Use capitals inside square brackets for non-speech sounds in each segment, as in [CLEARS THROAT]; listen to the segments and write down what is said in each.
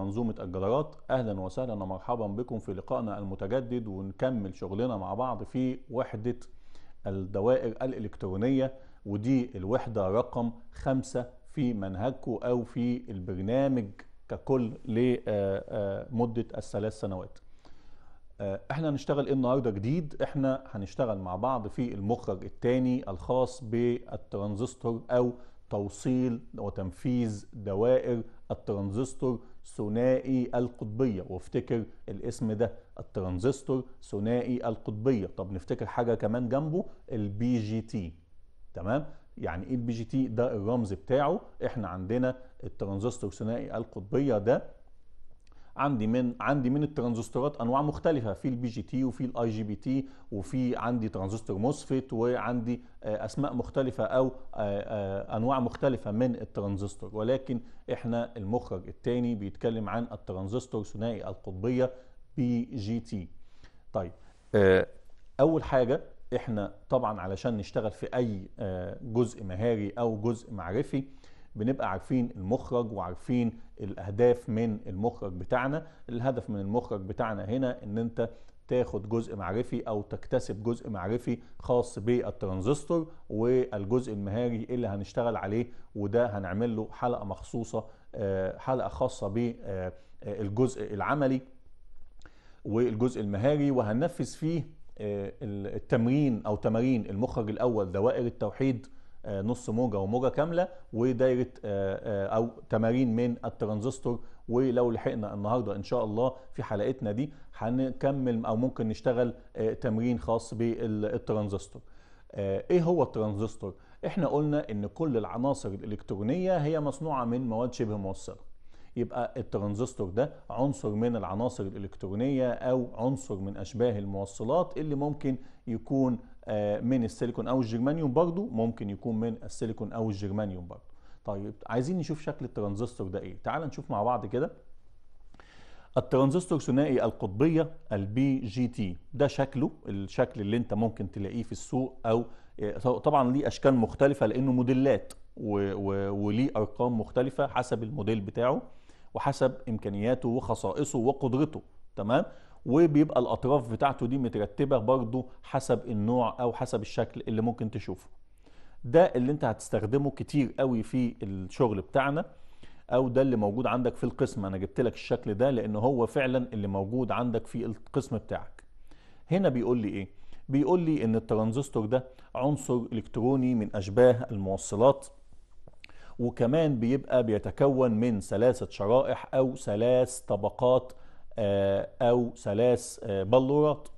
منظومة الجدارات أهلا وسهلا ومرحبا بكم في لقائنا المتجدد ونكمل شغلنا مع بعض في وحدة الدوائر الإلكترونية ودي الوحدة رقم خمسة في منهجكم أو في البرنامج ككل لمدة آه، آه، الثلاث سنوات آه، احنا هنشتغل ايه النهارده جديد احنا هنشتغل مع بعض في المخرج الثاني الخاص بالترانزستور او توصيل وتنفيذ دوائر الترانزستور ثنائي القطبية وافتكر الاسم ده الترانزستور ثنائي القطبية طب نفتكر حاجة كمان جنبه البي جي تي تمام يعني ايه البي جي تي ده الرمز بتاعه احنا عندنا الترانزستور ثنائي القطبية ده عندي من عندي من الترانزستورات انواع مختلفه في البي جي تي وفي الاي جي بي تي وفي عندي ترانزستور موسفيت وعندي آه، اسماء مختلفه او آه، آه، انواع مختلفه من الترانزستور ولكن احنا المخرج الثاني بيتكلم عن الترانزستور ثنائي القطبيه بي جي تي طيب اول حاجه احنا طبعا علشان نشتغل في اي جزء مهاري او جزء معرفي بنبقى عارفين المخرج وعارفين الاهداف من المخرج بتاعنا الهدف من المخرج بتاعنا هنا ان انت تاخد جزء معرفي او تكتسب جزء معرفي خاص بالترانزستور والجزء المهاري اللي هنشتغل عليه وده هنعمل له حلقه مخصوصه آه، حلقه خاصه بالجزء آه، العملي والجزء المهاري وهننفذ فيه آه، التمرين او تمارين المخرج الاول دوائر التوحيد آه، نص موجه وموجه كامله ودايره آه، آه، او تمارين من الترانزستور ولو لحقنا النهارده ان شاء الله في حلقتنا دي هنكمل او ممكن نشتغل تمرين خاص بالترانزستور. ايه هو الترانزستور؟ احنا قلنا ان كل العناصر الالكترونيه هي مصنوعه من مواد شبه موصله. يبقى الترانزستور ده عنصر من العناصر الإلكترونية أو عنصر من أشباه الموصلات اللي ممكن يكون آه، من السيليكون او الجرمانيوم برضو ممكن يكون من السيليكون او الجرمانيوم برضو طيب عايزين نشوف شكل الترانزستور ده ايه تعال نشوف مع بعض كده الترانزستور ثنائي القطبية البي جي تي ده شكله الشكل اللي انت ممكن تلاقيه في السوق او آه، طبعا ليه اشكال مختلفة لانه موديلات وليه ارقام مختلفة حسب الموديل بتاعه وحسب امكانياته وخصائصه وقدرته تمام وبيبقى الاطراف بتاعته دي مترتبه برضو حسب النوع او حسب الشكل اللي ممكن تشوفه ده اللي انت هتستخدمه كتير قوي في الشغل بتاعنا او ده اللي موجود عندك في القسم انا جبت لك الشكل ده لان هو فعلا اللي موجود عندك في القسم بتاعك هنا بيقول لي ايه بيقول لي ان الترانزستور ده عنصر الكتروني من اشباه الموصلات وكمان بيبقى بيتكون من ثلاثة شرائح أو ثلاث طبقات آه، أو ثلاث آه، بلورات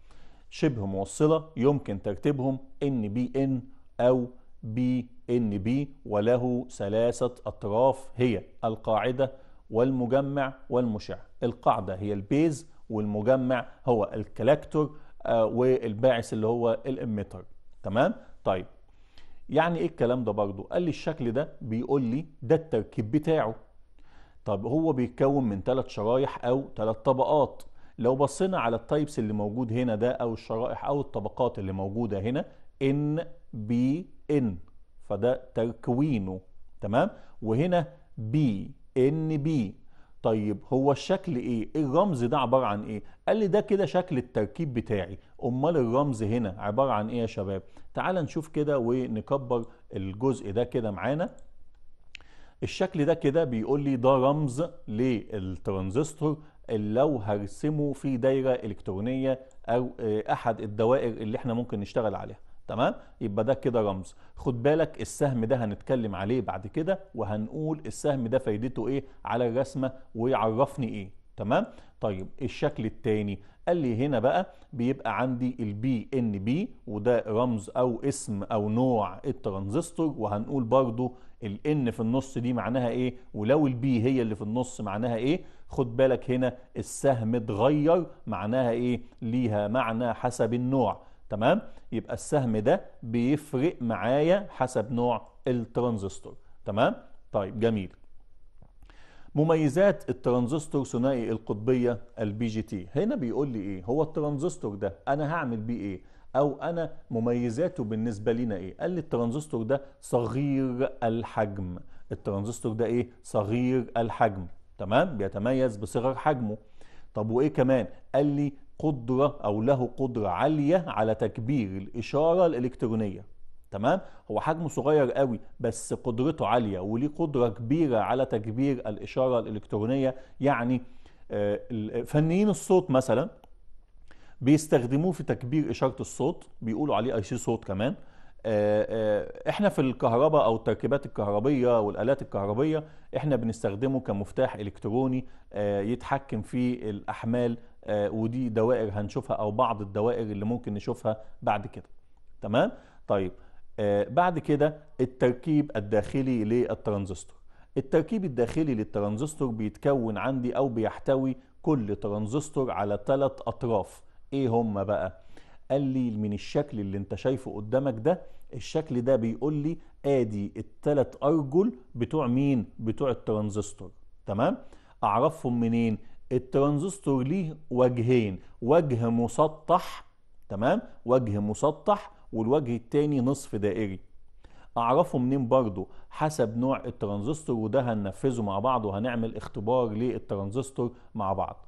شبه موصلة يمكن ترتيبهم NBN أو BNB وله ثلاثة أطراف هي القاعدة والمجمع والمشع القاعدة هي البيز والمجمع هو الكلاكتور آه، والباعث اللي هو الاميتر تمام طيب يعني ايه الكلام ده برضو قال لي الشكل ده بيقول لي ده التركيب بتاعه طب هو بيتكون من ثلاث شرايح او ثلاث طبقات لو بصينا على التايبس اللي موجود هنا ده او الشرائح او الطبقات اللي موجوده هنا ان بي ان فده تكوينه تمام وهنا بي ان بي طيب هو الشكل ايه الرمز ده عباره عن ايه قال لي ده كده شكل التركيب بتاعي امال الرمز هنا عباره عن ايه يا شباب تعال نشوف كده ونكبر الجزء ده كده معانا الشكل ده كده بيقول لي ده رمز للترانزستور اللي لو هرسمه في دايره الكترونيه او آه، احد الدوائر اللي احنا ممكن نشتغل عليها تمام يبقى ده كده رمز خد بالك السهم ده هنتكلم عليه بعد كده وهنقول السهم ده فايدته ايه على الرسمه ويعرفني ايه تمام طيب الشكل الثاني قال لي هنا بقى بيبقى عندي البي ان بي وده رمز او اسم او نوع الترانزستور وهنقول برضو الان في النص دي معناها ايه ولو البي هي اللي في النص معناها ايه خد بالك هنا السهم اتغير معناها ايه ليها معنى حسب النوع تمام يبقى السهم ده بيفرق معايا حسب نوع الترانزستور تمام طيب جميل مميزات الترانزستور ثنائي القطبية البي جي تي هنا بيقول لي ايه هو الترانزستور ده انا هعمل بيه ايه او انا مميزاته بالنسبة لنا ايه قال لي الترانزستور ده صغير الحجم الترانزستور ده ايه صغير الحجم تمام بيتميز بصغر حجمه طب وايه كمان قال لي قدرة او له قدرة عالية على تكبير الاشارة الالكترونية تمام هو حجمه صغير قوي بس قدرته عاليه وليه قدره كبيره على تكبير الاشاره الالكترونيه يعني آه، فنيين الصوت مثلا بيستخدموه في تكبير اشاره الصوت بيقولوا عليه اي سي صوت كمان آه، آه، احنا في الكهرباء او التركيبات الكهربيه والالات الكهربيه احنا بنستخدمه كمفتاح الكتروني يتحكم في الاحمال ودي دوائر هنشوفها او بعض الدوائر اللي ممكن نشوفها بعد كده تمام طيب آه، بعد كده التركيب الداخلي للترانزستور التركيب الداخلي للترانزستور بيتكون عندي او بيحتوي كل ترانزستور على ثلاث اطراف ايه هما بقى قال لي من الشكل اللي انت شايفه قدامك ده الشكل ده بيقول لي ادي الثلاث ارجل بتوع مين بتوع الترانزستور تمام اعرفهم منين الترانزستور ليه وجهين وجه مسطح تمام وجه مسطح والوجه التاني نصف دائري اعرفه منين برضو حسب نوع الترانزستور وده هننفذه مع بعض وهنعمل اختبار للترانزستور مع بعض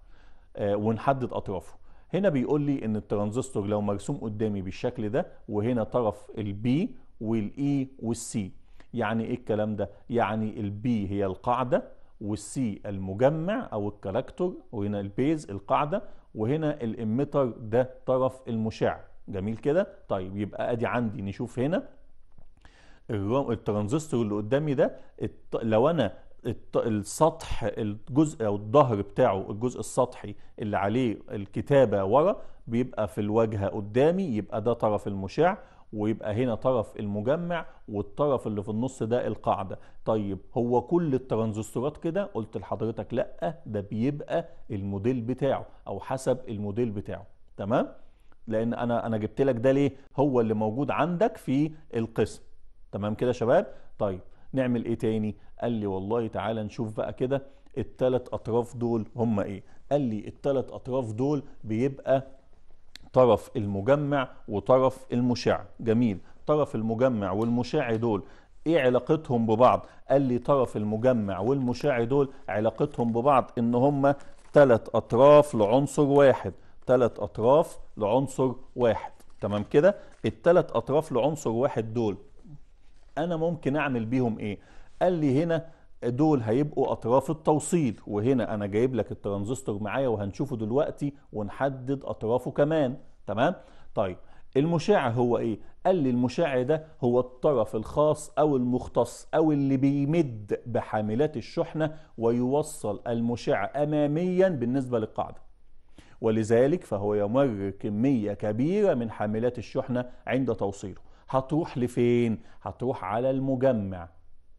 آه ونحدد اطرافه هنا بيقول لي ان الترانزستور لو مرسوم قدامي بالشكل ده وهنا طرف البي والاي e والسي يعني ايه الكلام ده يعني البي هي القاعده والسي المجمع او الكالكتور وهنا البيز القاعده وهنا الاميتر ده طرف المشع جميل كده طيب يبقى ادي عندي نشوف هنا الترانزستور اللي قدامي ده لو انا السطح الجزء او الظهر بتاعه الجزء السطحي اللي عليه الكتابه ورا بيبقى في الواجهه قدامي يبقى ده طرف المشع ويبقى هنا طرف المجمع والطرف اللي في النص ده القاعده طيب هو كل الترانزستورات كده قلت لحضرتك لا ده بيبقى الموديل بتاعه او حسب الموديل بتاعه تمام لان انا انا جبت لك ده ليه هو اللي موجود عندك في القسم تمام كده يا شباب طيب نعمل ايه تاني قال لي والله تعالى نشوف بقى كده التلات اطراف دول هم ايه قال لي التلات اطراف دول بيبقى طرف المجمع وطرف المشع جميل طرف المجمع والمشع دول ايه علاقتهم ببعض قال لي طرف المجمع والمشع دول علاقتهم ببعض ان هم تلات اطراف لعنصر واحد ثلاث اطراف لعنصر واحد تمام كده الثلاث اطراف لعنصر واحد دول انا ممكن اعمل بيهم ايه قال لي هنا دول هيبقوا اطراف التوصيل وهنا انا جايب لك الترانزستور معايا وهنشوفه دلوقتي ونحدد اطرافه كمان تمام طيب المشع هو ايه قال لي المشع ده هو الطرف الخاص او المختص او اللي بيمد بحاملات الشحنه ويوصل المشع اماميا بالنسبه للقاعده ولذلك فهو يمر كمية كبيرة من حاملات الشحنة عند توصيله هتروح لفين؟ هتروح على المجمع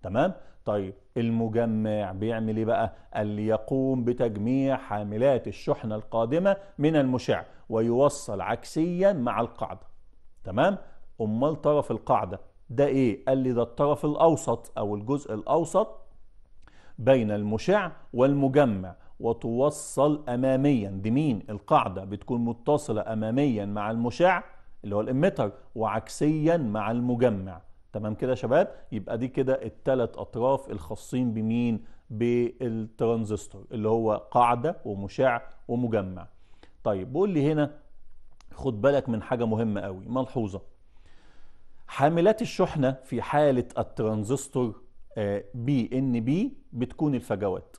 تمام؟ طيب المجمع بيعمل ايه بقى؟ اللي يقوم بتجميع حاملات الشحنة القادمة من المشع ويوصل عكسيا مع القاعدة تمام؟ أمال طرف القاعدة ده ايه؟ قال لي ده الطرف الأوسط أو الجزء الأوسط بين المشع والمجمع وتوصل اماميا بمين القاعده بتكون متصله اماميا مع المشع اللي هو الاميتر وعكسيا مع المجمع تمام كده يا شباب يبقى دي كده الثلاث اطراف الخاصين بمين بالترانزستور اللي هو قاعده ومشع ومجمع طيب بقول لي هنا خد بالك من حاجه مهمه قوي ملحوظه حاملات الشحنه في حاله الترانزستور بي ان بي بتكون الفجوات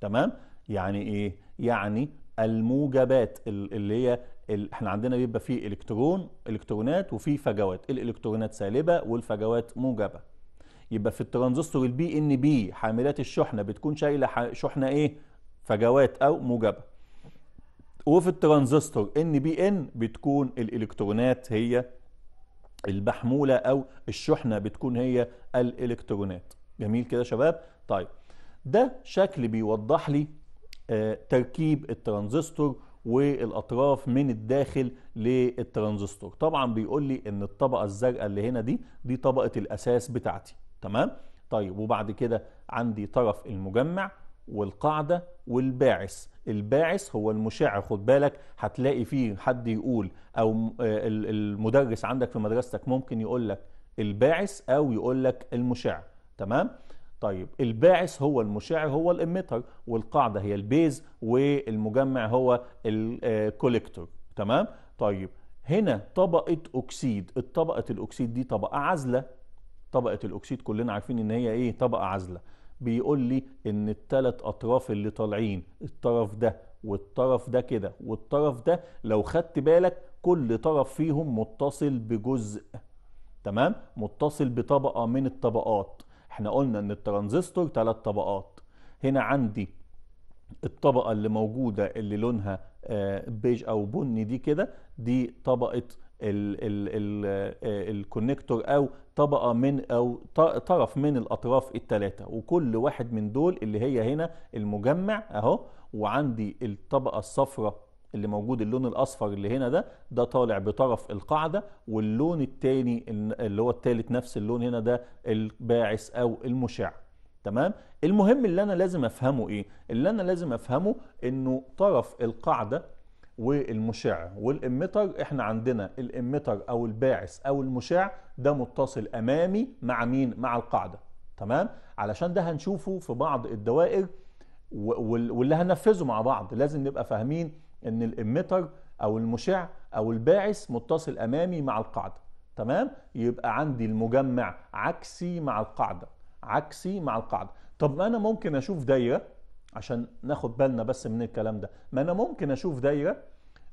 تمام يعني ايه يعني الموجبات اللي هي ال... احنا عندنا بيبقى فيه الكترون الكترونات وفي فجوات الالكترونات سالبه والفجوات موجبه يبقى في الترانزستور البي ان بي حاملات الشحنه بتكون شايله شحنه ايه فجوات او موجبه وفي الترانزستور ان بي ان بتكون الالكترونات هي المحموله او الشحنه بتكون هي الالكترونات جميل كده يا شباب طيب ده شكل بيوضح لي تركيب الترانزستور والاطراف من الداخل للترانزستور طبعا بيقول لي ان الطبقه الزرقاء اللي هنا دي دي طبقه الاساس بتاعتي تمام طيب وبعد كده عندي طرف المجمع والقاعده والباعث الباعث هو المشع خد بالك هتلاقي فيه حد يقول او آه، المدرس عندك في مدرستك ممكن يقول لك الباعث او يقول لك المشع تمام طيب الباعث هو المشع هو الاميتر والقاعده هي البيز والمجمع هو الكوليكتور تمام طيب هنا طبقه اكسيد الطبقه الاكسيد دي طبقه عازله طبقه الاكسيد كلنا عارفين ان هي ايه طبقه عازله بيقول لي ان الثلاث اطراف اللي طالعين الطرف ده والطرف ده كده والطرف ده لو خدت بالك كل طرف فيهم متصل بجزء تمام متصل بطبقه من الطبقات احنا قلنا ان الترانزستور ثلاث طبقات هنا عندي الطبقة اللي موجودة اللي لونها آه، بيج او بني دي كده دي طبقة آه، الكونكتور او طبقه من او طرف من الاطراف الثلاثه وكل واحد من دول اللي هي هنا المجمع اهو وعندي الطبقه الصفراء اللي موجود اللون الاصفر اللي هنا ده ده طالع بطرف القاعده واللون الثاني اللي هو الثالث نفس اللون هنا ده الباعث او المشع تمام المهم اللي انا لازم افهمه ايه اللي انا لازم افهمه انه طرف القاعده والمشع والاميتر احنا عندنا الاميتر او الباعث او المشع ده متصل امامي مع مين مع القاعده تمام علشان ده هنشوفه في بعض الدوائر واللي هننفذه مع بعض لازم نبقى فاهمين ان الاميتر او المشع او الباعث متصل امامي مع القاعده تمام يبقى عندي المجمع عكسي مع القاعده عكسي مع القاعده طب انا ممكن اشوف دايره عشان ناخد بالنا بس من الكلام ده ما انا ممكن اشوف دايره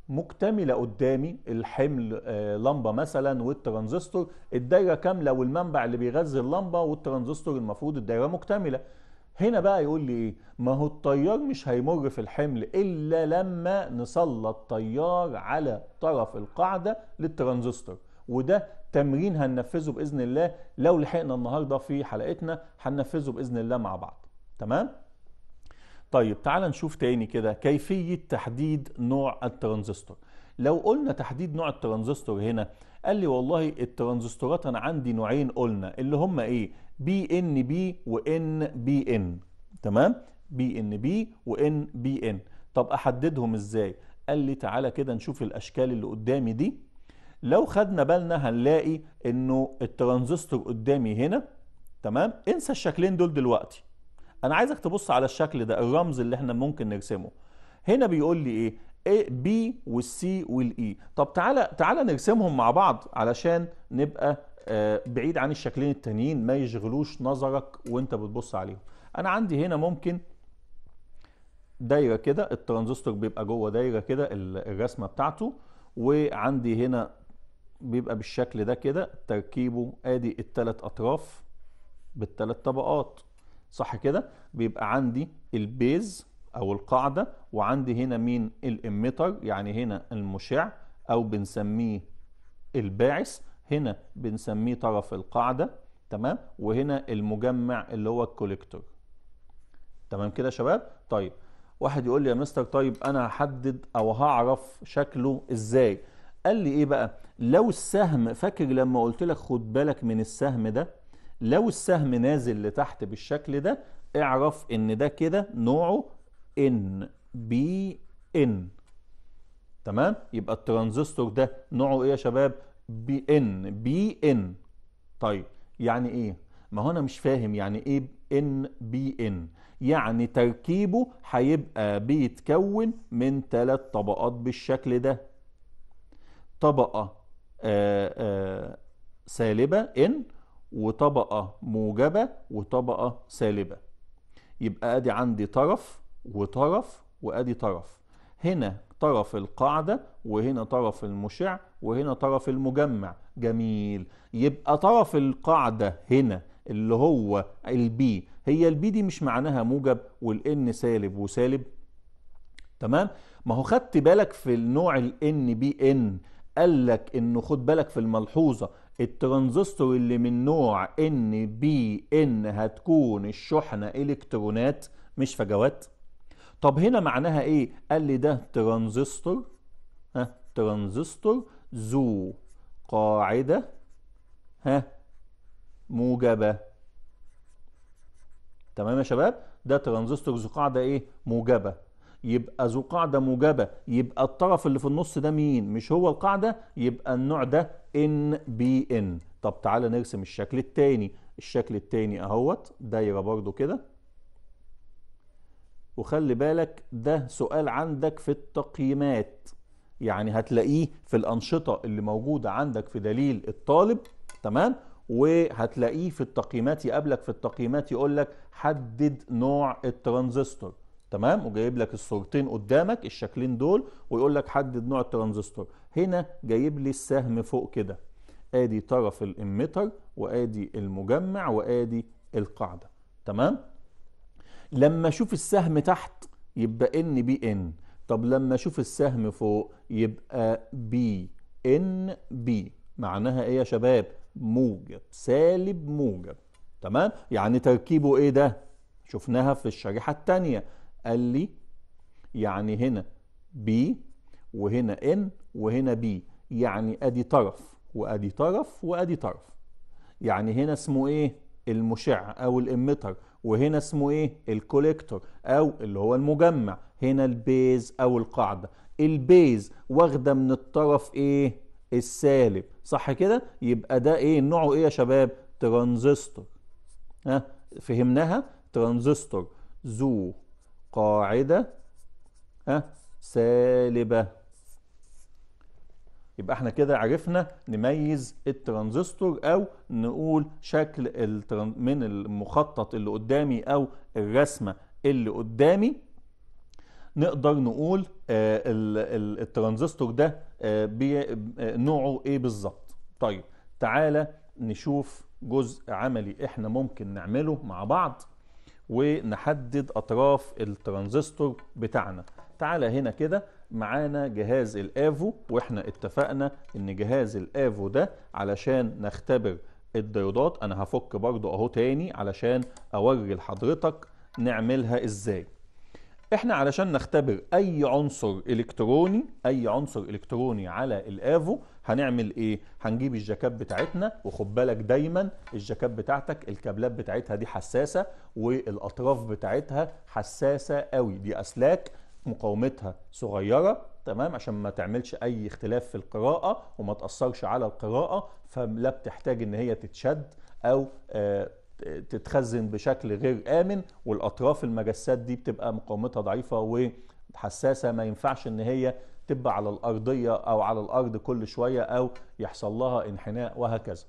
مكتمله قدامي الحمل آه، لمبه مثلا والترانزستور الدايره كامله والمنبع اللي بيغذي اللمبه والترانزستور المفروض الدايره مكتمله هنا بقى يقول لي ايه ما هو الطيار مش هيمر في الحمل الا لما نسلط طيار على طرف القاعده للترانزستور وده تمرين هننفذه باذن الله لو لحقنا النهارده في حلقتنا هننفذه باذن الله مع بعض تمام طيب تعال نشوف تاني كده كيفيه تحديد نوع الترانزستور لو قلنا تحديد نوع الترانزستور هنا قال لي والله الترانزستورات انا عندي نوعين قلنا اللي هم ايه بي ان بي وان بي ان تمام بي ان بي وان بي ان طب احددهم ازاي قال لي تعالى كده نشوف الاشكال اللي قدامي دي لو خدنا بالنا هنلاقي انه الترانزستور قدامي هنا تمام انسى الشكلين دول دلوقتي انا عايزك تبص على الشكل ده الرمز اللي احنا ممكن نرسمه هنا بيقول لي ايه بي والسي والاي e. طب تعالى تعالى نرسمهم مع بعض علشان نبقى آه، بعيد عن الشكلين التانيين ما يشغلوش نظرك وانت بتبص عليهم انا عندي هنا ممكن دايره كده الترانزستور بيبقى جوه دايره كده الرسمه بتاعته وعندي هنا بيبقى بالشكل ده كده تركيبه ادي الثلاث اطراف بالثلاث طبقات صح كده بيبقى عندي البيز او القاعدة وعندي هنا مين الاميتر يعني هنا المشع او بنسميه الباعث هنا بنسميه طرف القاعدة تمام وهنا المجمع اللي هو الكوليكتور تمام كده يا شباب طيب واحد يقول لي يا مستر طيب انا هحدد او هعرف شكله ازاي قال لي ايه بقى لو السهم فاكر لما قلت لك خد بالك من السهم ده لو السهم نازل لتحت بالشكل ده اعرف ان ده كده نوعه ان بي ان تمام يبقى الترانزستور ده نوعه ايه يا شباب بي ان بي ان طيب يعني ايه ما هو انا مش فاهم يعني ايه ان بي ان يعني تركيبه هيبقى بيتكون من ثلاث طبقات بالشكل ده طبقة آآ آه، آآ آه، سالبة ان وطبقة موجبة وطبقة سالبة يبقى ادي عندي طرف وطرف وادي طرف هنا طرف القاعدة وهنا طرف المشع وهنا طرف المجمع جميل يبقى طرف القاعدة هنا اللي هو البي هي البي دي مش معناها موجب والان سالب وسالب تمام ما هو خدت بالك في النوع الان بي ان قال لك انه خد بالك في الملحوظه الترانزستور اللي من نوع ان بي ان هتكون الشحنه الكترونات مش فجوات طب هنا معناها ايه قال لي ده ترانزستور ها ترانزستور ذو قاعده ها موجبه تمام يا شباب ده ترانزستور ذو قاعده ايه موجبه يبقى ذو قاعده موجبه يبقى الطرف اللي في النص ده مين مش هو القاعده يبقى النوع ده ان بي ان طب تعالى نرسم الشكل التاني الشكل التاني اهوت دايره برضو كده وخلي بالك ده سؤال عندك في التقييمات يعني هتلاقيه في الأنشطة اللي موجودة عندك في دليل الطالب تمام وهتلاقيه في التقييمات يقابلك في التقييمات يقول لك حدد نوع الترانزستور تمام وجايب لك الصورتين قدامك الشكلين دول ويقول لك حدد نوع الترانزستور هنا جايب لي السهم فوق كده ادي طرف الاميتر وادي المجمع وادي القاعده تمام لما اشوف السهم تحت يبقى ان بي ان طب لما اشوف السهم فوق يبقى بي ان بي معناها ايه يا شباب موجب سالب موجب تمام يعني تركيبه ايه ده شفناها في الشريحه الثانيه قال لي يعني هنا بي وهنا ان وهنا بي يعني ادي طرف وادي طرف وادي طرف يعني هنا اسمه ايه المشع او الاميتر وهنا اسمه ايه الكوليكتور او اللي هو المجمع هنا البيز او القاعدة البيز واخدة من الطرف ايه السالب صح كده يبقى ده ايه نوعه ايه يا شباب ترانزستور ها فهمناها ترانزستور ذو قاعدة ها سالبة يبقى احنا كده عرفنا نميز الترانزستور او نقول شكل من المخطط اللي قدامي او الرسمه اللي قدامي نقدر نقول آه، الترانزستور ده آه، آه، نوعه ايه بالظبط طيب تعالى نشوف جزء عملي احنا ممكن نعمله مع بعض ونحدد اطراف الترانزستور بتاعنا تعالى هنا كده معانا جهاز الافو واحنا اتفقنا ان جهاز الافو ده علشان نختبر الديودات انا هفك برضو اهو تاني علشان اوري لحضرتك نعملها ازاي احنا علشان نختبر اي عنصر الكتروني اي عنصر الكتروني على الافو هنعمل ايه هنجيب الجاكات بتاعتنا وخد بالك دايما الجاكات بتاعتك الكابلات بتاعتها دي حساسه والاطراف بتاعتها حساسه قوي دي اسلاك مقاومتها صغيره تمام عشان ما تعملش اي اختلاف في القراءه وما تاثرش على القراءه فلا بتحتاج ان هي تتشد او آه، تتخزن بشكل غير امن والاطراف المجسات دي بتبقى مقاومتها ضعيفه وحساسه ما ينفعش ان هي تبقى على الارضيه او على الارض كل شويه او يحصل لها انحناء وهكذا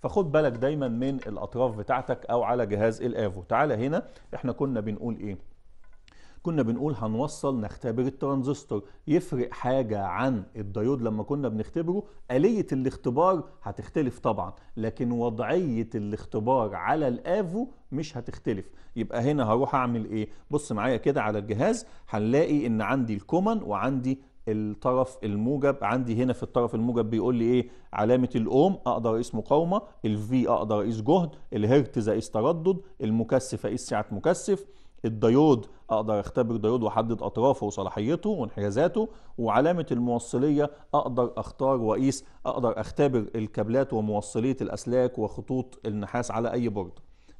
فخد بالك دايما من الاطراف بتاعتك او على جهاز الافو تعالى هنا احنا كنا بنقول ايه كنا بنقول هنوصل نختبر الترانزستور يفرق حاجة عن الديود لما كنا بنختبره آلية الاختبار هتختلف طبعا لكن وضعية الاختبار على الافو مش هتختلف يبقى هنا هروح اعمل ايه بص معايا كده على الجهاز هنلاقي ان عندي الكومن وعندي الطرف الموجب عندي هنا في الطرف الموجب بيقول لي ايه علامه الاوم اقدر اقيس مقاومه الفي اقدر اقيس جهد الهرتز اقيس تردد المكثف اقيس سعه مكثف الديود اقدر اختبر ديود واحدد اطرافه وصلاحيته وانحيازاته وعلامه الموصليه اقدر اختار واقيس اقدر اختبر الكابلات وموصليه الاسلاك وخطوط النحاس على اي بورد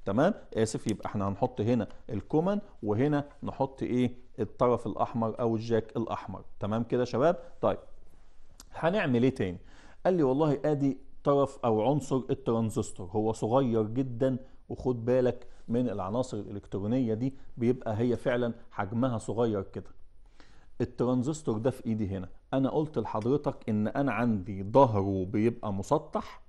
تمام اسف يبقى احنا هنحط هنا الكومن وهنا نحط ايه الطرف الاحمر او الجاك الاحمر تمام كده يا شباب طيب هنعمل ايه تاني قال لي والله ادي طرف او عنصر الترانزستور هو صغير جدا وخد بالك من العناصر الالكترونيه دي بيبقى هي فعلا حجمها صغير كده الترانزستور ده في ايدي هنا انا قلت لحضرتك ان انا عندي ظهره بيبقى مسطح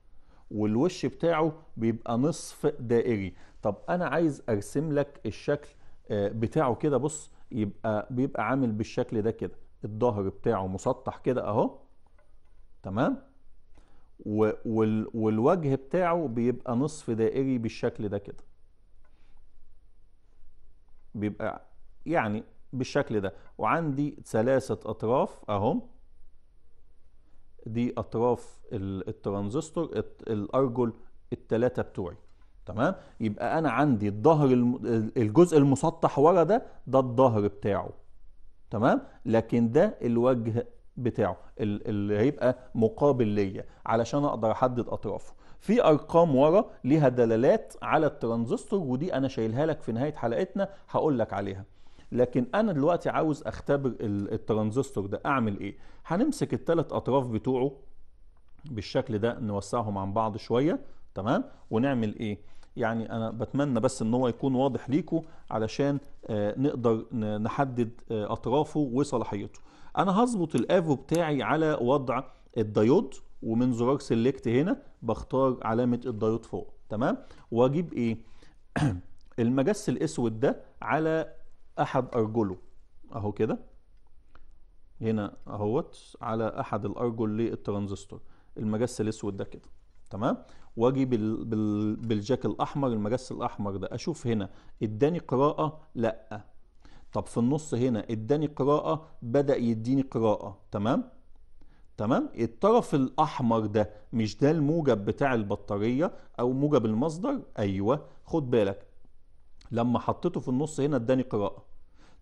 والوش بتاعه بيبقى نصف دائري طب انا عايز ارسم لك الشكل آه، بتاعه كده بص يبقى بيبقى عامل بالشكل ده كده الظهر بتاعه مسطح كده اهو تمام والوجه بتاعه بيبقى نصف دائري بالشكل ده كده بيبقى يعني بالشكل ده وعندي ثلاثة أطراف أهم دي أطراف الترانزستور الأرجل التلاتة بتوعي تمام يبقى أنا عندي الظهر الجزء المسطح ورا ده ده الظهر بتاعه تمام لكن ده الوجه بتاعه اللي هيبقى مقابل ليا علشان اقدر احدد اطرافه في ارقام ورا ليها دلالات على الترانزستور ودي انا شايلها لك في نهايه حلقتنا هقول لك عليها لكن انا دلوقتي عاوز اختبر الترانزستور ده اعمل ايه هنمسك الثلاث اطراف بتوعه بالشكل ده نوسعهم عن بعض شويه تمام ونعمل ايه يعني انا بتمنى بس ان هو يكون واضح ليكم علشان آه، نقدر نحدد آه، اطرافه وصلاحيته انا هظبط الافو بتاعي على وضع الدايود ومن زرار سيلكت هنا بختار علامه الدايود فوق تمام واجيب ايه [CLEARS THROAT] المجس الاسود ده على احد ارجله اهو كده هنا اهوت على احد الارجل للترانزستور المجس الاسود ده كده تمام واجي بال... بال... بالجاك الاحمر المجس الاحمر ده اشوف هنا اداني قراءه لا طب في النص هنا اداني قراءه بدا يديني قراءه تمام تمام الطرف الاحمر ده مش ده الموجب بتاع البطاريه او موجب المصدر ايوه خد بالك لما حطيته في النص هنا اداني قراءه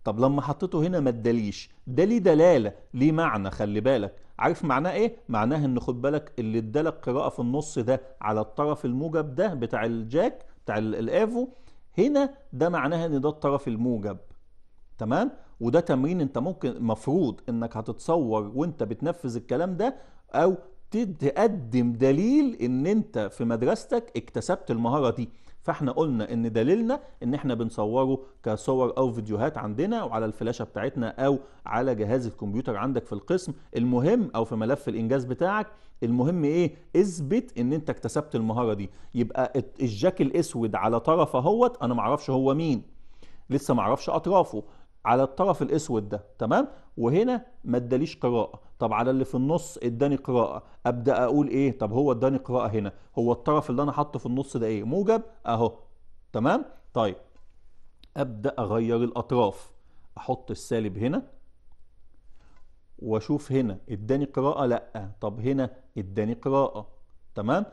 طب لما حطيته هنا ما اداليش ده ليه دلاله ليه معنى خلي بالك عارف معناه ايه معناه ان خد بالك اللي ادالك قراءه في النص ده على الطرف الموجب ده بتاع الجاك بتاع الافو هنا ده معناه ان ده الطرف الموجب تمام وده تمرين انت ممكن مفروض انك هتتصور وانت بتنفذ الكلام ده او تقدم دليل ان انت في مدرستك اكتسبت المهارة دي فاحنا قلنا ان دليلنا ان احنا بنصوره كصور او فيديوهات عندنا وعلى الفلاشة بتاعتنا او على جهاز الكمبيوتر عندك في القسم المهم او في ملف الانجاز بتاعك المهم ايه اثبت ان انت اكتسبت المهارة دي يبقى الجاك الاسود على طرف اهوت انا معرفش هو مين لسه معرفش اطرافه على الطرف الاسود ده تمام وهنا ما اداليش قراءه طب على اللي في النص اداني قراءه ابدا اقول ايه طب هو اداني قراءه هنا هو الطرف اللي انا حاطه في النص ده ايه موجب اهو تمام طيب ابدا اغير الاطراف احط السالب هنا واشوف هنا اداني قراءه لا طب هنا اداني قراءه تمام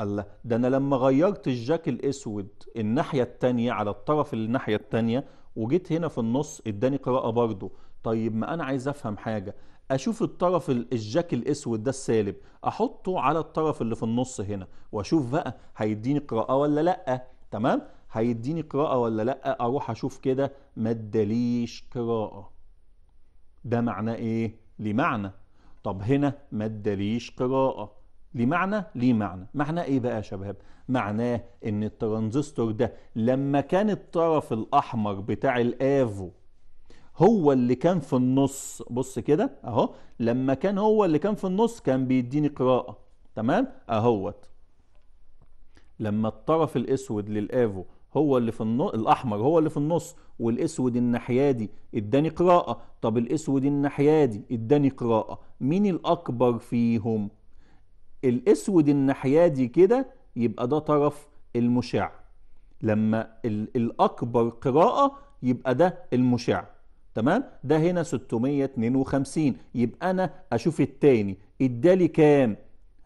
الله ده انا لما غيرت الجاك الاسود الناحيه الثانيه على الطرف الناحيه الثانيه وجيت هنا في النص اداني قراءه برضه طيب ما انا عايز افهم حاجه اشوف الطرف الجاك الاسود ده السالب احطه على الطرف اللي في النص هنا واشوف بقى هيديني قراءه ولا لا تمام هيديني قراءه ولا لا اروح اشوف كده ما اداليش قراءه ده معناه ايه لمعنى طب هنا ما اداليش قراءه لمعنى ليه معنى معناه ايه بقى يا شباب معناه ان الترانزستور ده لما كان الطرف الاحمر بتاع الافو هو اللي كان في النص بص كده اهو لما كان هو اللي كان في النص كان بيديني قراءه تمام اهوت لما الطرف الاسود للافو هو اللي في النص الاحمر هو اللي في النص والاسود الناحيه دي اداني قراءه طب الاسود الناحيه دي اداني قراءه مين الاكبر فيهم الاسود الناحيه دي كده يبقى ده طرف المشع لما الاكبر قراءه يبقى ده المشع تمام ده هنا 652 يبقى انا اشوف التاني ادالي كام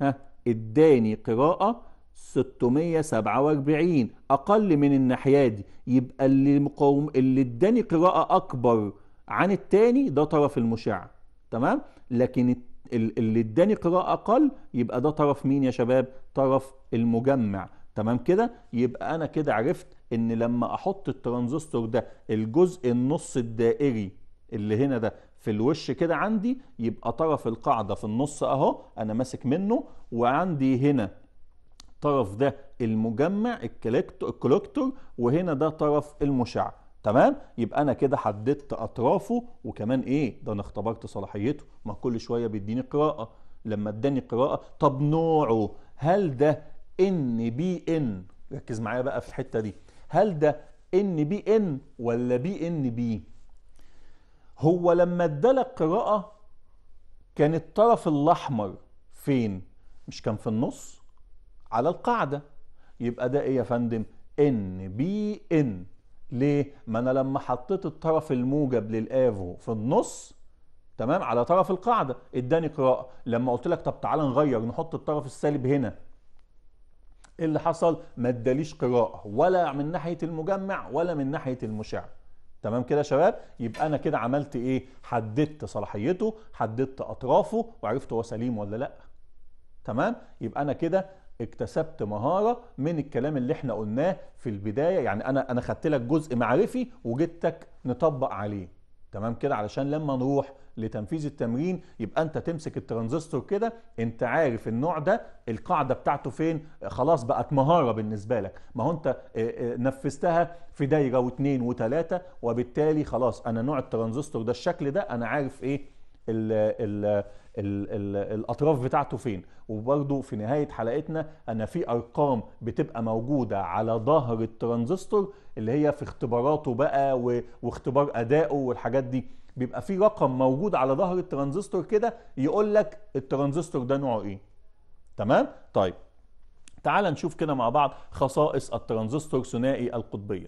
ها اداني قراءه 647 اقل من الناحيه دي يبقى اللي مقاوم اللي اداني قراءه اكبر عن التاني ده طرف المشع تمام لكن اللي اداني قراءة أقل يبقى ده طرف مين يا شباب؟ طرف المجمع تمام كده؟ يبقى أنا كده عرفت إن لما أحط الترانزستور ده الجزء النص الدائري اللي هنا ده في الوش كده عندي يبقى طرف القاعدة في النص أهو أنا ماسك منه وعندي هنا طرف ده المجمع الكولكتور وهنا ده طرف المشع تمام يبقى انا كده حددت اطرافه وكمان ايه ده انا اختبرت صلاحيته ما كل شويه بيديني قراءه لما اداني قراءه طب نوعه هل ده ان بي ان ركز معايا بقى في الحته دي هل ده ان بي ان ولا بي ان بي هو لما ادالك قراءه كان الطرف الاحمر فين مش كان في النص على القاعده يبقى ده ايه يا فندم ان بي ان ليه؟ ما انا لما حطيت الطرف الموجب للافو في النص تمام على طرف القاعده اداني قراءه لما قلت لك طب تعالى نغير نحط الطرف السالب هنا ايه اللي حصل ما اداليش قراءه ولا من ناحيه المجمع ولا من ناحيه المشع تمام كده يا شباب يبقى انا كده عملت ايه حددت صلاحيته حددت اطرافه وعرفت هو سليم ولا لا تمام يبقى انا كده اكتسبت مهاره من الكلام اللي احنا قلناه في البدايه يعني انا انا خدت لك جزء معرفي وجدتك نطبق عليه تمام كده علشان لما نروح لتنفيذ التمرين يبقى انت تمسك الترانزستور كده انت عارف النوع ده القاعده بتاعته فين خلاص بقت مهاره بالنسبه لك ما هو انت آه، آه، نفذتها في دايره واثنين وثلاثه وبالتالي خلاص انا نوع الترانزستور ده الشكل ده انا عارف ايه ال ال ال ال الاطراف بتاعته فين وبرضو في نهايه حلقتنا انا في ارقام بتبقى موجوده على ظهر الترانزستور اللي هي في اختباراته بقى واختبار ادائه والحاجات دي بيبقى في رقم موجود على ظهر الترانزستور كده يقول لك الترانزستور ده نوعه ايه تمام طيب تعال نشوف كده مع بعض خصائص الترانزستور ثنائي القطبيه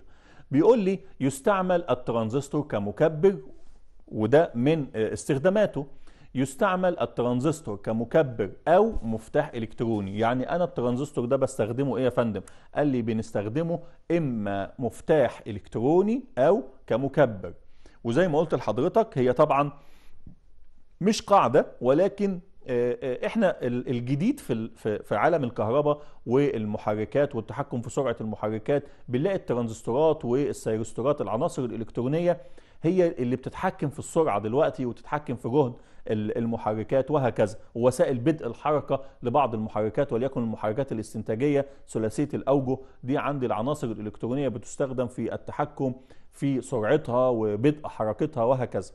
بيقول لي يستعمل الترانزستور كمكبر وده من آه، استخداماته يستعمل الترانزستور كمكبر او مفتاح الكتروني يعني انا الترانزستور ده بستخدمه ايه يا فندم قال لي بنستخدمه اما مفتاح الكتروني او كمكبر وزي ما قلت لحضرتك هي طبعا مش قاعده ولكن آه، آه، احنا الجديد في في عالم الكهرباء والمحركات والتحكم في سرعه المحركات بنلاقي الترانزستورات والسيرستورات العناصر الالكترونيه هي اللي بتتحكم في السرعه دلوقتي وتتحكم في جهد المحركات وهكذا ووسائل بدء الحركه لبعض المحركات وليكن المحركات الاستنتاجيه ثلاثيه الاوجه دي عندي العناصر الالكترونيه بتستخدم في التحكم في سرعتها وبدء حركتها وهكذا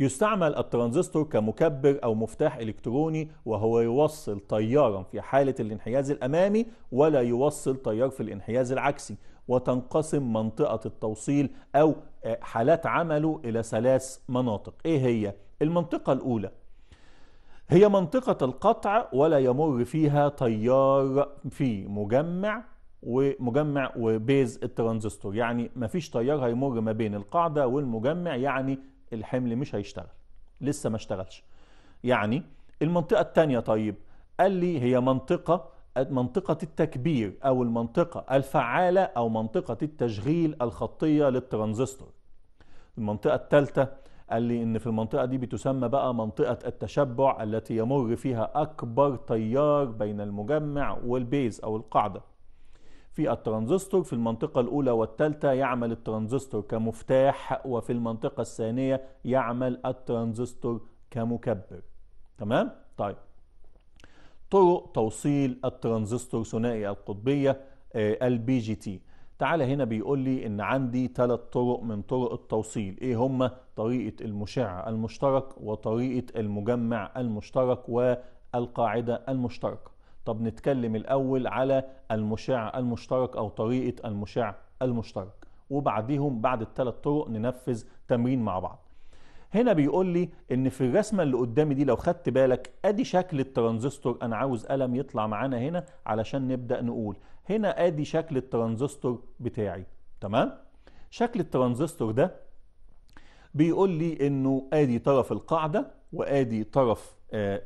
يستعمل الترانزستور كمكبر أو مفتاح إلكتروني وهو يوصل تيارا في حالة الانحياز الأمامي ولا يوصل تيار في الانحياز العكسي وتنقسم منطقة التوصيل أو آه، حالات عمله إلى ثلاث مناطق إيه هي؟ المنطقة الأولى هي منطقة القطع ولا يمر فيها تيار في مجمع ومجمع وبيز الترانزستور يعني مفيش تيار هيمر ما بين القاعدة والمجمع يعني الحمل مش هيشتغل لسه ما اشتغلش يعني المنطقة الثانية طيب قال لي هي منطقة منطقة التكبير أو المنطقة الفعالة أو منطقة التشغيل الخطية للترانزستور المنطقة الثالثة قال لي إن في المنطقة دي بتسمى بقى منطقة التشبع التي يمر فيها أكبر تيار بين المجمع والبيز أو القاعدة في الترانزستور في المنطقة الأولى والثالثة يعمل الترانزستور كمفتاح وفي المنطقة الثانية يعمل الترانزستور كمكبر تمام؟ طيب طرق توصيل الترانزستور ثنائي القطبية آه، البي جي تي تعال هنا بيقول لي ان عندي ثلاث طرق من طرق التوصيل ايه هما طريقة المشع المشترك وطريقة المجمع المشترك والقاعدة المشتركة طب نتكلم الاول على المشع المشترك او طريقة المشع المشترك وبعديهم بعد الثلاث طرق ننفذ تمرين مع بعض هنا بيقول لي ان في الرسمه اللي قدامي دي لو خدت بالك ادي شكل الترانزستور انا عاوز قلم يطلع معانا هنا علشان نبدا نقول هنا ادي شكل الترانزستور بتاعي تمام شكل الترانزستور ده بيقول لي انه ادي طرف القاعده وادي طرف آه،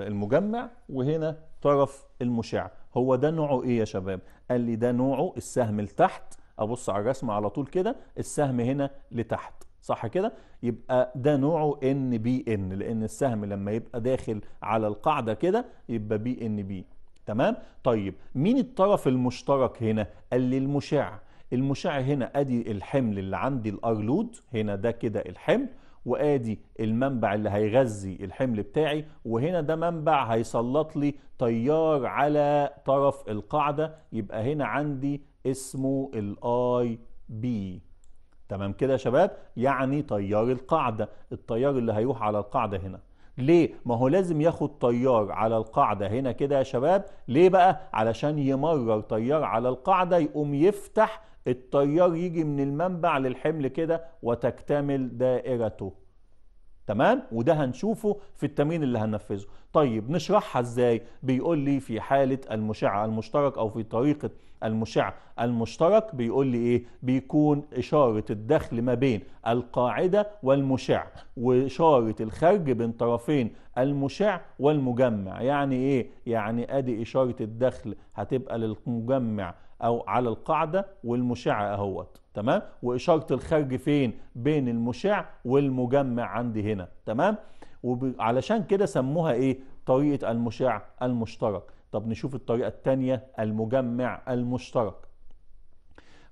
المجمع وهنا طرف المشع هو ده نوعه ايه يا شباب قال لي ده نوعه السهم لتحت ابص على الرسمه على طول كده السهم هنا لتحت صح كده يبقى ده نوعه ان بي ان لان السهم لما يبقى داخل على القاعده كده يبقى بي ان بي تمام طيب مين الطرف المشترك هنا قال لي المشع المشع هنا ادي الحمل اللي عندي الار لود هنا ده كده الحمل وادي المنبع اللي هيغذي الحمل بتاعي وهنا ده منبع هيسلط لي تيار على طرف القاعده يبقى هنا عندي اسمه الاي بي تمام كده يا شباب يعني تيار القاعدة التيار اللي هيروح على القاعدة هنا ليه ما هو لازم ياخد تيار على القاعدة هنا كده يا شباب ليه بقى علشان يمرر تيار على القاعدة يقوم يفتح التيار يجي من المنبع للحمل كده وتكتمل دائرته تمام وده هنشوفه في التمرين اللي هننفذه طيب نشرحها ازاي بيقول لي في حالة المشع المشترك او في طريقة المشع المشترك بيقول لي ايه بيكون اشارة الدخل ما بين القاعدة والمشع واشارة الخرج بين طرفين المشع والمجمع يعني ايه يعني ادي اشارة الدخل هتبقى للمجمع او على القاعده والمشع اهوت تمام واشاره الخارج فين بين المشع والمجمع عندي هنا تمام وعلشان كده سموها ايه طريقه المشع المشترك طب نشوف الطريقه الثانيه المجمع المشترك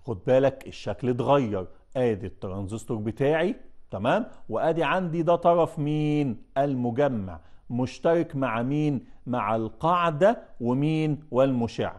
خد بالك الشكل اتغير ادي الترانزستور بتاعي تمام وادي عندي ده طرف مين المجمع مشترك مع مين مع القاعده ومين والمشع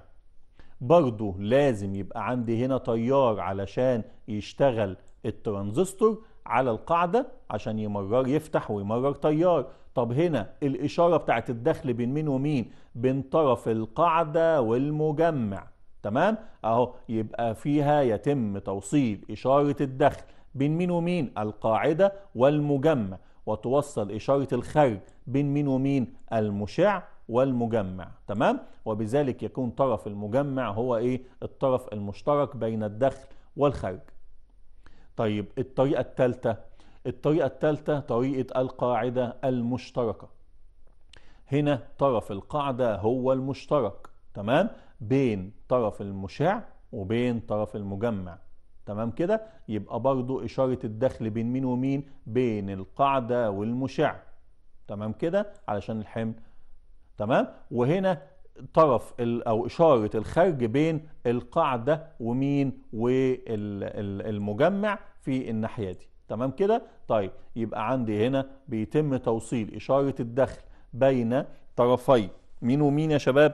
برضو لازم يبقى عندي هنا تيار علشان يشتغل الترانزستور على القاعدة عشان يمرر يفتح ويمرر تيار طب هنا الإشارة بتاعت الدخل بين مين ومين بين طرف القاعدة والمجمع تمام اهو يبقى فيها يتم توصيل إشارة الدخل بين مين ومين القاعدة والمجمع وتوصل إشارة الخرج بين مين ومين المشع والمجمع تمام وبذلك يكون طرف المجمع هو ايه الطرف المشترك بين الدخل والخارج طيب الطريقة الثالثة الطريقة الثالثة طريقة القاعدة المشتركة هنا طرف القاعدة هو المشترك تمام بين طرف المشع وبين طرف المجمع تمام كده يبقى برضو إشارة الدخل بين مين ومين بين القاعدة والمشع تمام كده علشان الحمل تمام وهنا طرف او اشاره الخرج بين القاعده ومين والمجمع في الناحيه دي تمام كده طيب يبقى عندي هنا بيتم توصيل اشاره الدخل بين طرفي مين ومين يا شباب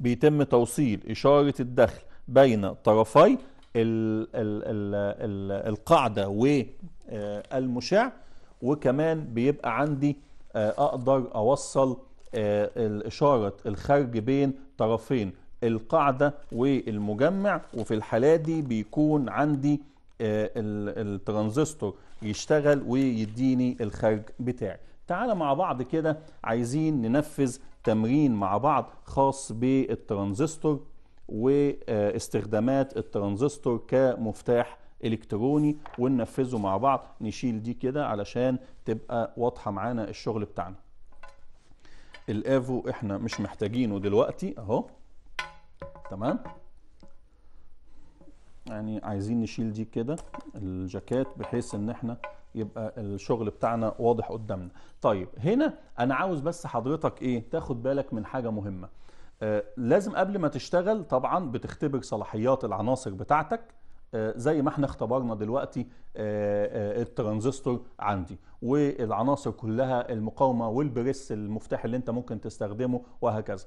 بيتم توصيل اشاره الدخل بين طرفي القاعده والمشع وكمان بيبقى عندي آه، اقدر اوصل آه، الإشارة الخرج بين طرفين القاعدة والمجمع وفي الحالة دي بيكون عندي آه، الترانزستور يشتغل ويديني الخرج بتاعي تعالى مع بعض كده عايزين ننفذ تمرين مع بعض خاص بالترانزستور واستخدامات الترانزستور كمفتاح الكتروني وننفذه مع بعض نشيل دي كده علشان تبقى واضحه معانا الشغل بتاعنا الافو احنا مش محتاجينه دلوقتي اهو تمام يعني عايزين نشيل دي كده الجاكيت بحيث ان احنا يبقى الشغل بتاعنا واضح قدامنا طيب هنا انا عاوز بس حضرتك ايه تاخد بالك من حاجه مهمه آه لازم قبل ما تشتغل طبعا بتختبر صلاحيات العناصر بتاعتك آه، زي ما احنا اختبرنا دلوقتي آه، آه، الترانزستور عندي والعناصر كلها المقاومه والبريس المفتاح اللي انت ممكن تستخدمه وهكذا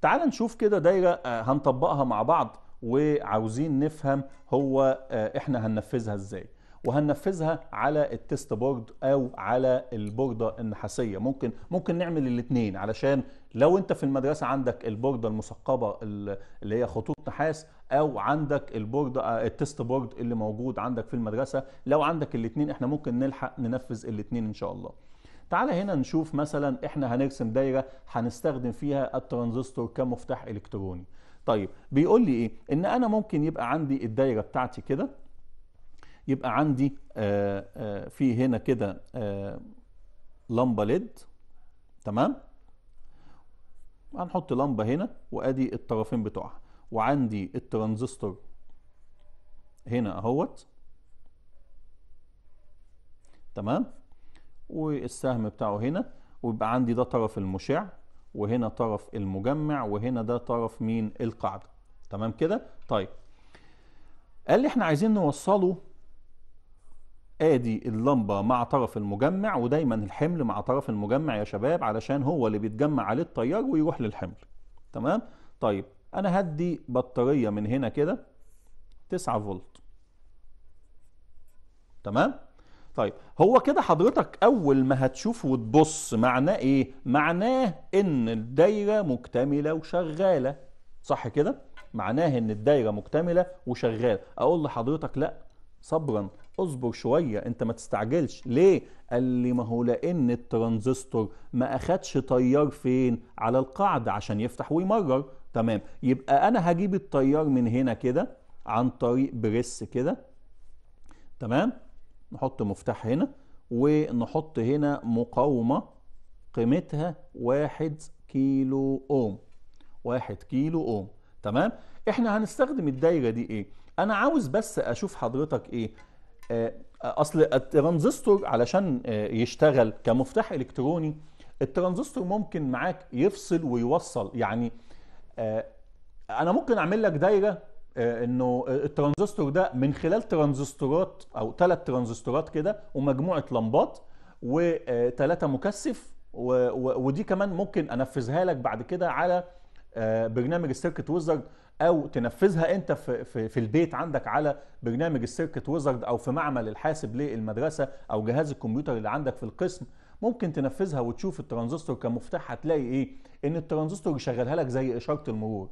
تعال نشوف كده دايره هنطبقها مع بعض وعاوزين نفهم هو احنا هننفذها ازاي وهننفذها على التست بورد او على البورده النحاسيه ممكن ممكن نعمل الاثنين علشان لو انت في المدرسه عندك البورده المثقبه اللي هي خطوط نحاس او عندك البورد آه، التست بورد اللي موجود عندك في المدرسه لو عندك الاثنين احنا ممكن نلحق ننفذ الاثنين ان شاء الله تعالى هنا نشوف مثلا احنا هنرسم دايره هنستخدم فيها الترانزستور كمفتاح الكتروني طيب بيقول لي ايه ان انا ممكن يبقى عندي الدايره بتاعتي كده يبقى عندي آآ آه، آآ آه، في هنا كده لمبه ليد تمام هنحط لمبه هنا وادي الطرفين بتوعها وعندي الترانزستور هنا اهوت تمام والسهم بتاعه هنا ويبقى عندي ده طرف المشع وهنا طرف المجمع وهنا ده طرف مين القاعدة تمام كده طيب قال لي احنا عايزين نوصله ادي اللمبه مع طرف المجمع ودايما الحمل مع طرف المجمع يا شباب علشان هو اللي بيتجمع عليه التيار ويروح للحمل تمام طيب انا هدي بطاريه من هنا كده 9 فولت تمام طيب هو كده حضرتك اول ما هتشوف وتبص معناه ايه معناه ان الدايره مكتمله وشغاله صح كده معناه ان الدايره مكتمله وشغاله اقول لحضرتك لا صبرا اصبر شويه انت ما تستعجلش ليه قال لي ما هو لان الترانزستور ما اخدش تيار فين على القاعدة عشان يفتح ويمرر تمام يبقى انا هجيب التيار من هنا كده عن طريق بريس كده تمام نحط مفتاح هنا ونحط هنا مقاومة قيمتها واحد كيلو اوم واحد كيلو اوم تمام احنا هنستخدم الدايرة دي ايه انا عاوز بس اشوف حضرتك ايه آه اصل الترانزستور علشان آه يشتغل كمفتاح الكتروني الترانزستور ممكن معاك يفصل ويوصل يعني آه، انا ممكن اعمل لك دايره آه، انه آه، الترانزستور ده من خلال ترانزستورات او ثلاث ترانزستورات كده ومجموعه لمبات وثلاثه مكثف ودي كمان ممكن انفذها لك بعد كده على برنامج السيركت ويزرد او تنفذها انت في, في, في البيت عندك على برنامج السيركت ويزرد او في معمل الحاسب للمدرسه او جهاز الكمبيوتر اللي عندك في القسم ممكن تنفذها وتشوف الترانزستور كمفتاح هتلاقي ايه ان الترانزستور يشغلها لك زي اشاره المرور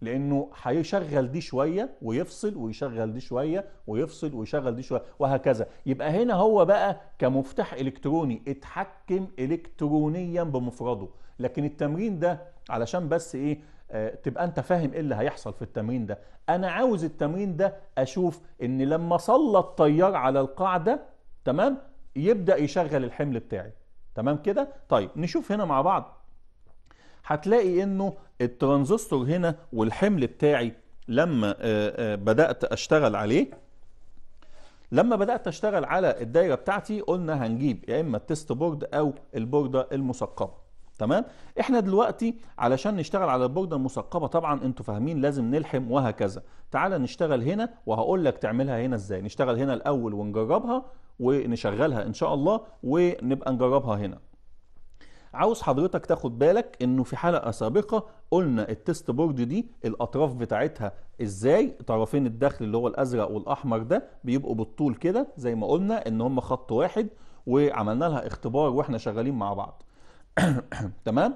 لانه هيشغل دي شويه ويفصل ويشغل دي شويه ويفصل ويشغل دي شويه وهكذا يبقى هنا هو بقى كمفتاح الكتروني اتحكم الكترونيا بمفرده لكن التمرين ده علشان بس ايه آه تبقى انت فاهم ايه اللي هيحصل في التمرين ده انا عاوز التمرين ده اشوف ان لما صلى التيار على القاعده تمام يبدا يشغل الحمل بتاعي تمام كده طيب نشوف هنا مع بعض هتلاقي انه الترانزستور هنا والحمل بتاعي لما آه، آه، بدات اشتغل عليه لما بدات اشتغل على الدايره بتاعتي قلنا هنجيب يا اما التست بورد او البورده المثقبه تمام احنا دلوقتي علشان نشتغل على البوردة المثقبة طبعا انتوا فاهمين لازم نلحم وهكذا تعال نشتغل هنا وهقول لك تعملها هنا ازاي نشتغل هنا الاول ونجربها ونشغلها ان شاء الله ونبقى نجربها هنا عاوز حضرتك تاخد بالك انه في حلقه سابقه قلنا التست بورد دي الاطراف بتاعتها ازاي طرفين الدخل اللي هو الازرق والاحمر ده بيبقوا بالطول كده زي ما قلنا ان هم خط واحد وعملنا لها اختبار واحنا شغالين مع بعض [COUGHS] تمام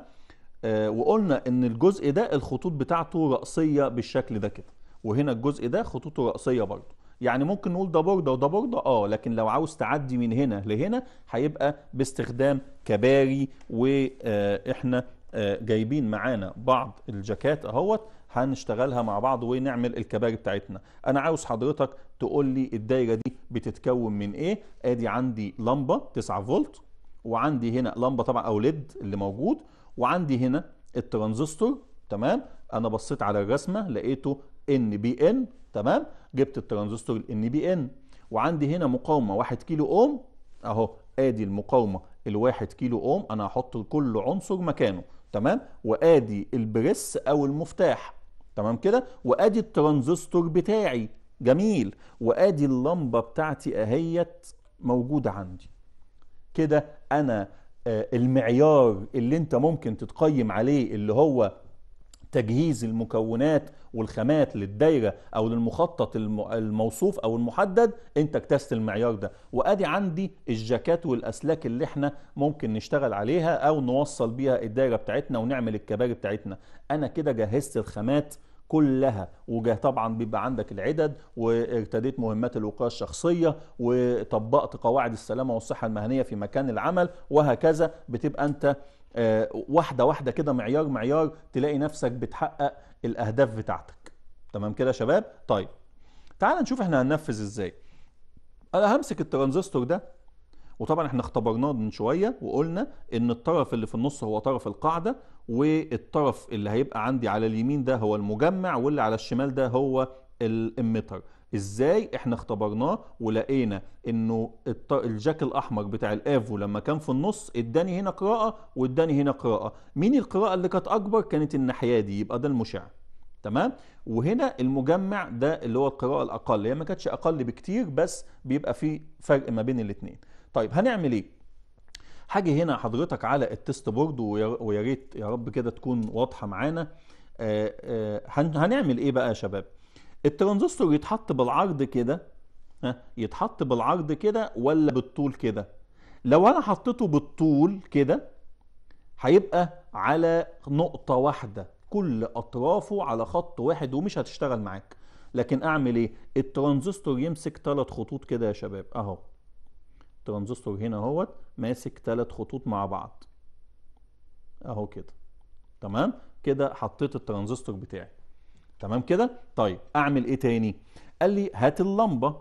آه، وقلنا ان الجزء ده الخطوط بتاعته رأسية بالشكل ده كده وهنا الجزء ده خطوطه رأسية برضه يعني ممكن نقول ده بوردة وده بوردة اه لكن لو عاوز تعدي من هنا لهنا هيبقى باستخدام كباري واحنا آه، آه، جايبين معانا بعض الجاكات اهوت هنشتغلها مع بعض ونعمل الكباري بتاعتنا انا عاوز حضرتك تقول لي الدايره دي بتتكون من ايه ادي عندي لمبه 9 فولت وعندي هنا لمبه طبعا او ليد اللي موجود وعندي هنا الترانزستور تمام انا بصيت على الرسمه لقيته ان بي ان تمام جبت الترانزستور ان بي ان وعندي هنا مقاومه 1 كيلو اوم اهو ادي المقاومه ال1 كيلو اوم انا هحط كل عنصر مكانه تمام وادي البريس او المفتاح تمام كده وادي الترانزستور بتاعي جميل وادي اللمبه بتاعتي اهيت موجوده عندي كده انا آه، المعيار اللي انت ممكن تتقيم عليه اللي هو تجهيز المكونات والخامات للدايره او للمخطط الموصوف او المحدد انت اجتزت المعيار ده وادي عندي الجاكات والاسلاك اللي احنا ممكن نشتغل عليها او نوصل بيها الدايره بتاعتنا ونعمل الكباري بتاعتنا انا كده جهزت الخامات كلها وجه طبعا بيبقى عندك العدد وارتديت مهمات الوقايه الشخصيه وطبقت قواعد السلامه والصحه المهنيه في مكان العمل وهكذا بتبقى انت آه، واحده واحده كده معيار معيار تلاقي نفسك بتحقق الاهداف بتاعتك تمام كده يا شباب طيب تعال نشوف احنا هننفذ ازاي انا همسك الترانزستور ده وطبعا احنا اختبرناه من شويه وقلنا ان الطرف اللي في النص هو طرف القاعده والطرف اللي هيبقى عندي على اليمين ده هو المجمع واللي على الشمال ده هو الاميتر ازاي احنا اختبرناه ولقينا انه الجاك الاحمر بتاع الافو لما كان في النص اداني هنا قراءه واداني هنا قراءه مين القراءه اللي كانت اكبر كانت الناحيه دي يبقى ده المشع تمام وهنا المجمع ده اللي هو القراءه الاقل هي يعني ما كانتش اقل بكتير بس بيبقى في فرق ما بين الاثنين طيب هنعمل ايه حاجه هنا حضرتك على التست بورد ويا ريت يا رب كده تكون واضحه معانا آه، آه، هنعمل ايه بقى يا شباب الترانزستور يتحط بالعرض كده يتحط بالعرض كده ولا بالطول كده لو انا حطيته بالطول كده هيبقى على نقطه واحده كل اطرافه على خط واحد ومش هتشتغل معاك لكن اعمل ايه الترانزستور يمسك ثلاث خطوط كده يا شباب اهو ترانزستور هنا اهوت ماسك ثلاث خطوط مع بعض اهو كده تمام كده حطيت الترانزستور بتاعي تمام كده طيب اعمل ايه تاني قال لي هات اللمبه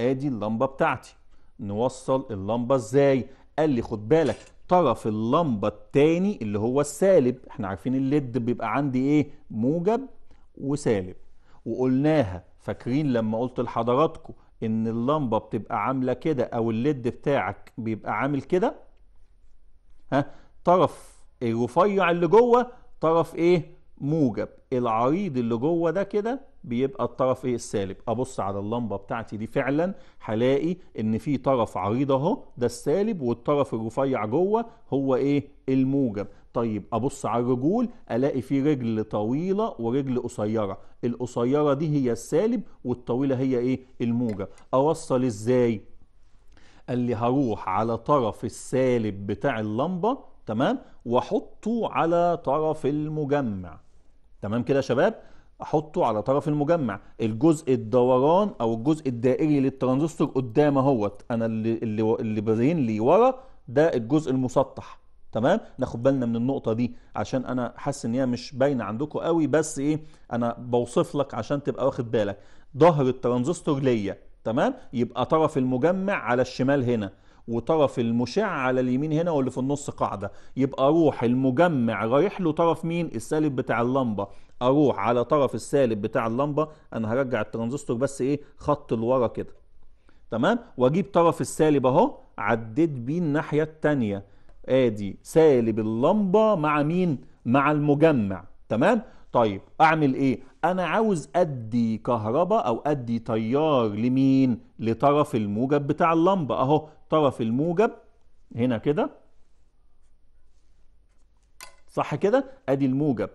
ادي اللمبه بتاعتي نوصل اللمبه ازاي قال لي خد بالك طرف اللمبه الثاني اللي هو السالب احنا عارفين الليد بيبقى عندي ايه موجب وسالب وقلناها فاكرين لما قلت لحضراتكم ان اللمبه بتبقى عامله كده او الليد بتاعك بيبقى عامل كده ها طرف الرفيع اللي جوه طرف ايه موجب العريض اللي جوه ده كده بيبقى الطرف ايه السالب ابص على اللمبه بتاعتي دي فعلا هلاقي ان في طرف عريض اهو ده السالب والطرف الرفيع جوه هو ايه الموجب طيب ابص على الرجول الاقي في رجل طويله ورجل قصيره القصيره دي هي السالب والطويله هي ايه الموجب اوصل ازاي قال لي هروح على طرف السالب بتاع اللمبه تمام واحطه على طرف المجمع تمام كده يا شباب احطه على طرف المجمع الجزء الدوران او الجزء الدائري للترانزستور قدام اهوت انا اللي اللي اللي بزين لي ورا ده الجزء المسطح تمام ناخد بالنا من النقطه دي عشان انا حاسس ان هي مش باينه عندكم قوي بس ايه انا بوصف لك عشان تبقى واخد بالك ظهر الترانزستور ليا تمام يبقى طرف المجمع على الشمال هنا وطرف المشع على اليمين هنا واللي في النص قاعده يبقى اروح المجمع رايح له طرف مين السالب بتاع اللمبه اروح على طرف السالب بتاع اللمبه انا هرجع الترانزستور بس ايه خط لورا كده تمام واجيب طرف السالب اهو عديت بيه الناحيه الثانيه ادي سالب اللمبة مع مين مع المجمع تمام طيب اعمل ايه انا عاوز ادي كهرباء او ادي تيار لمين لطرف الموجب بتاع اللمبة اهو طرف الموجب هنا كده صح كده ادي الموجب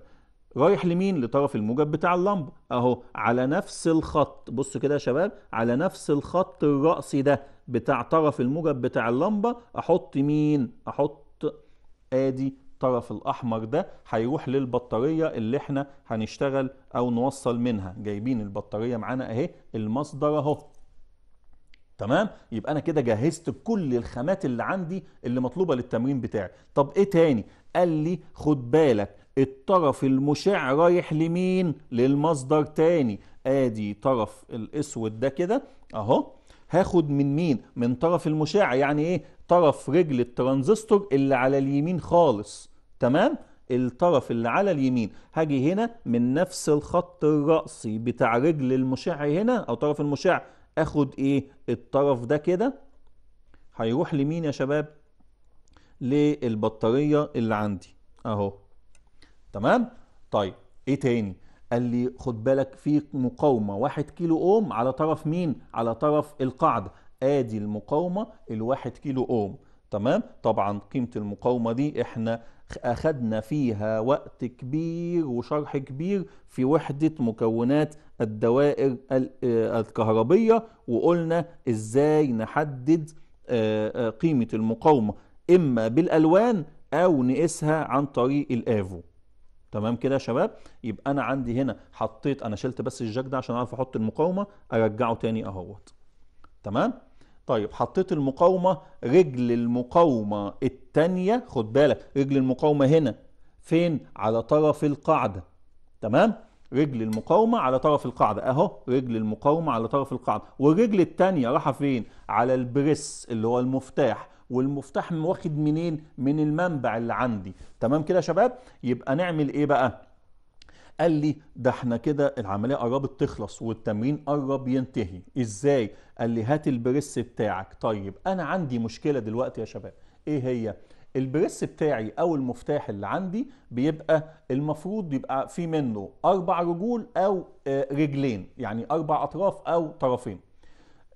رايح لمين لطرف الموجب بتاع اللمبه اهو على نفس الخط بصوا كده يا شباب على نفس الخط الرأسي ده بتاع طرف الموجب بتاع اللمبه احط مين احط ادي الطرف الاحمر ده هيروح للبطاريه اللي احنا هنشتغل او نوصل منها جايبين البطاريه معانا اهي المصدر اهو تمام يبقى انا كده جهزت كل الخامات اللي عندي اللي مطلوبه للتمرين بتاعي طب ايه تاني قال لي خد بالك الطرف المشع رايح لمين للمصدر تاني ادي طرف الاسود ده كده اهو هاخد من مين من طرف المشع يعني ايه طرف رجل الترانزستور اللي على اليمين خالص تمام الطرف اللي على اليمين هاجي هنا من نفس الخط الرأسي بتاع رجل المشع هنا او طرف المشع اخد ايه الطرف ده كده هيروح لمين يا شباب للبطارية اللي عندي اهو تمام طيب ايه تاني قال لي خد بالك في مقاومه 1 كيلو اوم على طرف مين على طرف القاعده ادي المقاومه ال1 كيلو اوم تمام طبعا قيمه المقاومه دي احنا اخدنا فيها وقت كبير وشرح كبير في وحده مكونات الدوائر آه، الكهربيه وقلنا ازاي نحدد آه، آه، قيمه المقاومه اما بالالوان او نقيسها عن طريق الافو تمام كده يا شباب يبقى انا عندي هنا حطيت انا شلت بس الجاك ده عشان اعرف احط المقاومه ارجعه تاني اهوت تمام طيب حطيت المقاومه رجل المقاومه الثانيه خد بالك رجل المقاومه هنا فين على طرف القاعده تمام رجل المقاومة على طرف القاعدة اهو رجل المقاومة على طرف القاعدة والرجل الثانيه راحة فين على البريس اللي هو المفتاح والمفتاح واخد منين من المنبع اللي عندي تمام كده يا شباب يبقى نعمل ايه بقى قال لي ده احنا كده العمليه قربت تخلص والتمرين قرب ينتهي ازاي قال لي هات البريس بتاعك طيب انا عندي مشكله دلوقتي يا شباب ايه هي البريس بتاعي او المفتاح اللي عندي بيبقى المفروض يبقى في منه اربع رجول او آه، رجلين يعني اربع اطراف او طرفين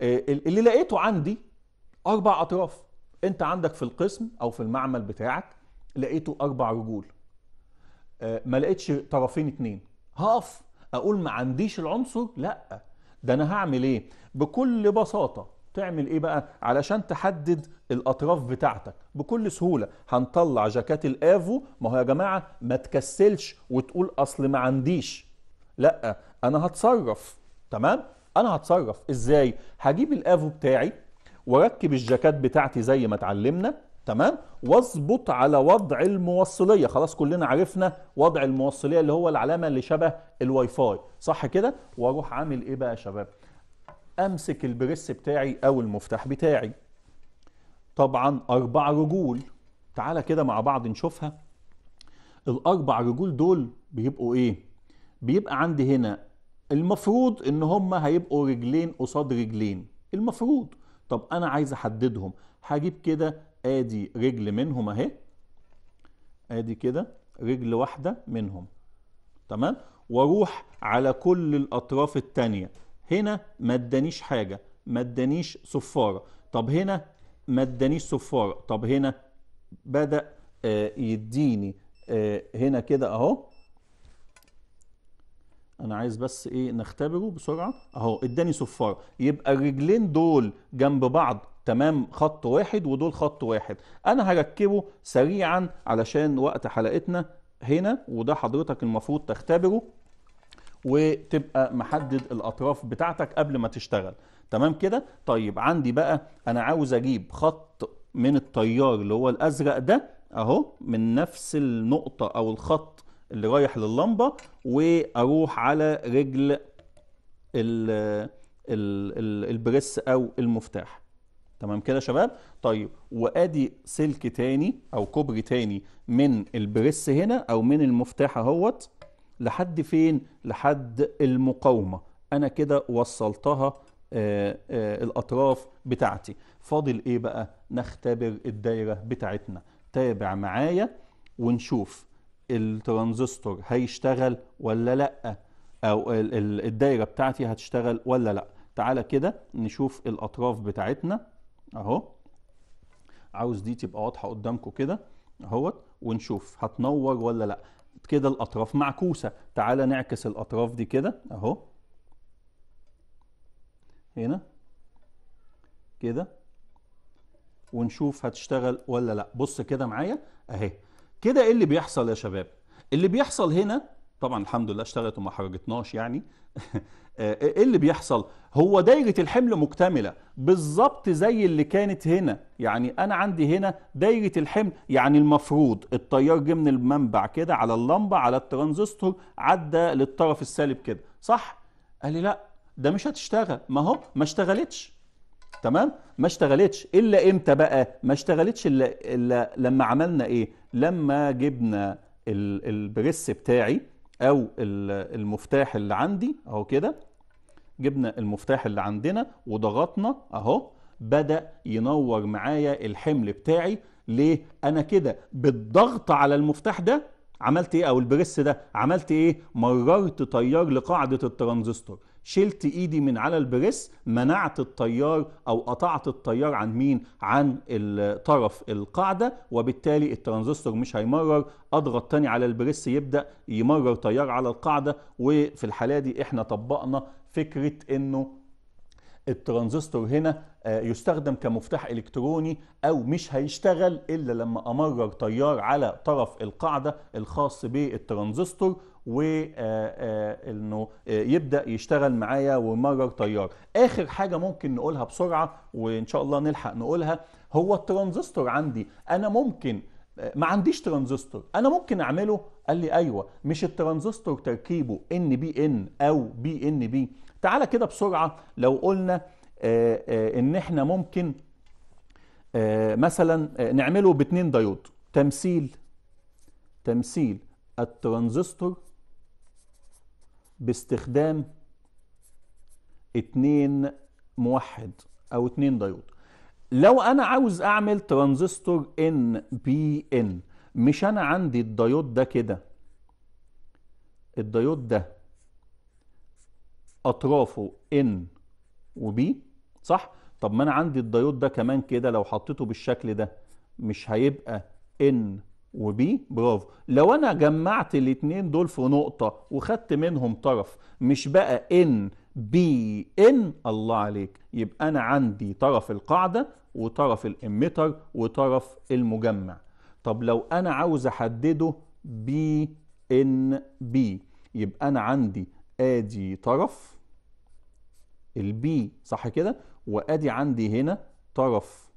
آه، اللي لقيته عندي اربع اطراف انت عندك في القسم او في المعمل بتاعك لقيته اربع رجول آه، ما لقيتش طرفين اتنين هقف اقول ما عنديش العنصر لا ده انا هعمل ايه بكل بساطه تعمل ايه بقى علشان تحدد الاطراف بتاعتك بكل سهوله هنطلع جاكات الافو ما هو يا جماعه ما تكسلش وتقول اصل ما عنديش لا انا هتصرف تمام انا هتصرف ازاي هجيب الافو بتاعي وركب الجاكات بتاعتي زي ما اتعلمنا تمام واظبط على وضع الموصليه خلاص كلنا عرفنا وضع الموصليه اللي هو العلامه اللي شبه الواي فاي صح كده واروح عامل ايه بقى يا شباب امسك البريس بتاعي او المفتاح بتاعي طبعا اربع رجول تعالى كده مع بعض نشوفها الاربع رجول دول بيبقوا ايه بيبقى عندي هنا المفروض ان هم هيبقوا رجلين قصاد رجلين المفروض طب انا عايز احددهم هجيب كده ادي رجل منهم اهي ادي كده رجل واحده منهم تمام واروح على كل الاطراف الثانيه هنا ما ادانيش حاجه ما ادانيش صفاره طب هنا ما ادانيش صفاره طب هنا بدا آه، يديني آه، هنا كده اهو انا عايز بس ايه نختبره بسرعه اهو اداني صفاره يبقى الرجلين دول جنب بعض تمام خط واحد ودول خط واحد انا هركبه سريعا علشان وقت حلقتنا هنا وده حضرتك المفروض تختبره وتبقى محدد الاطراف بتاعتك قبل ما تشتغل تمام كده طيب عندي بقى انا عاوز اجيب خط من التيار اللي هو الازرق ده اهو من نفس النقطه او الخط اللي رايح لللمبه واروح على رجل ال البريس او المفتاح تمام كده شباب طيب وادي سلك تاني او كوبري تاني من البريس هنا او من المفتاح اهوت لحد فين لحد المقاومه انا كده وصلتها آآ آه، آآ آه، الاطراف بتاعتي فاضل ايه بقى نختبر الدايره بتاعتنا تابع معايا ونشوف الترانزستور هيشتغل ولا لا او الدايره بتاعتي هتشتغل ولا لا تعالى كده نشوف الاطراف بتاعتنا اهو عاوز دي تبقى واضحه قدامكم كده اهوت ونشوف هتنور ولا لا كده الاطراف معكوسه تعالى نعكس الاطراف دي كده اهو هنا كده ونشوف هتشتغل ولا لا بص كده معايا اهي كده ايه اللي بيحصل يا شباب اللي بيحصل هنا طبعا الحمد لله اشتغلت وما حرجتناش يعني [LAUGHS] آه، ايه اللي بيحصل هو دايره الحمل مكتمله بالظبط زي اللي كانت هنا يعني انا عندي هنا دايره الحمل يعني المفروض التيار جه من المنبع كده على اللمبه على الترانزستور عدى للطرف السالب كده صح قال لي لا ده مش هتشتغل ما هو ما اشتغلتش تمام ما اشتغلتش الا امتى بقى ما اشتغلتش الا, إلا لما عملنا ايه لما جبنا البريس بتاعي او المفتاح اللي عندي اهو كده جبنا المفتاح اللي عندنا وضغطنا اهو بدا ينور معايا الحمل بتاعي ليه انا كده بالضغط على المفتاح ده عملت ايه او البريس ده عملت ايه مررت تيار لقاعده الترانزستور شلت ايدي من على البريس منعت التيار او قطعت التيار عن مين عن طرف القاعده وبالتالي الترانزستور مش هيمرر اضغط تاني على البريس يبدا يمرر تيار على القاعده وفي الحاله دي احنا طبقنا فكره انه الترانزستور هنا آه، يستخدم كمفتاح الكتروني او مش هيشتغل الا لما امرر تيار على طرف القاعده الخاص بالترانزستور وانه آه، آه، آه، يبدا يشتغل معايا ومرر تيار اخر حاجه ممكن نقولها بسرعه وان شاء الله نلحق نقولها هو الترانزستور عندي انا ممكن ما عنديش ترانزستور انا ممكن اعمله قال لي ايوه مش الترانزستور تركيبه ان بي ان او بي ان بي تعالى كده بسرعه لو قلنا ان احنا ممكن مثلا نعمله باتنين دايود تمثيل تمثيل الترانزستور باستخدام اتنين موحد او اتنين دايود لو انا عاوز اعمل ترانزستور ان بي ان مش انا عندي الدايود ده كده الدايود ده اطرافه ان وبي صح طب ما انا عندي الدايود ده كمان كده لو حطيته بالشكل ده مش هيبقى ان وبي برافو لو انا جمعت الاتنين دول في نقطه وخدت منهم طرف مش بقى ان بي ان الله عليك يبقى انا عندي طرف القاعده وطرف الاميتر وطرف المجمع طب لو انا عاوز احدده بي ان بي يبقى انا عندي ادي طرف البي صح كده وادي عندي هنا طرف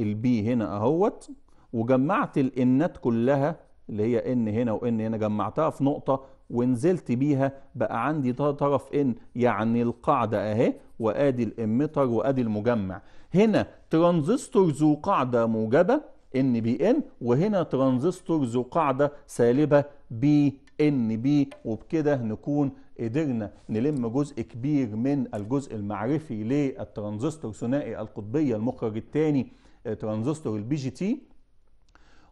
البي هنا اهوت وجمعت الانات كلها اللي هي ان هنا وان هنا جمعتها في نقطه ونزلت بيها بقى عندي طرف ان يعني القاعده اهي وادي الاميتر وادي المجمع هنا ترانزستور ذو قاعده موجبه ان بي ان وهنا ترانزستور ذو قاعده سالبه بي ان بي وبكده نكون قدرنا نلم جزء كبير من الجزء المعرفي للترانزستور ثنائي القطبيه المخرج الثاني آه، ترانزستور البي جي تي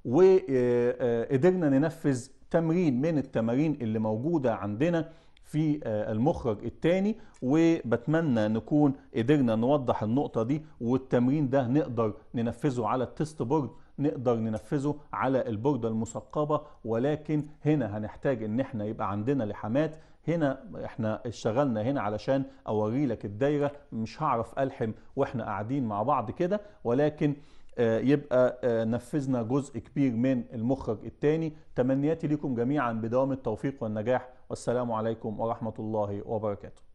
وقدرنا ننفذ تمرين من التمارين اللي موجودة عندنا في آه، المخرج الثاني وبتمنى نكون قدرنا نوضح النقطة دي والتمرين ده نقدر ننفذه على التست بورد نقدر ننفذه على البوردة المثقبة ولكن هنا هنحتاج ان احنا يبقى عندنا لحامات هنا احنا اشتغلنا هنا علشان اوري لك الدايرة مش هعرف الحم واحنا قاعدين مع بعض كده ولكن آه، يبقى آه، نفذنا جزء كبير من المخرج الثاني تمنياتي لكم جميعا بدوام التوفيق والنجاح والسلام عليكم ورحمة الله وبركاته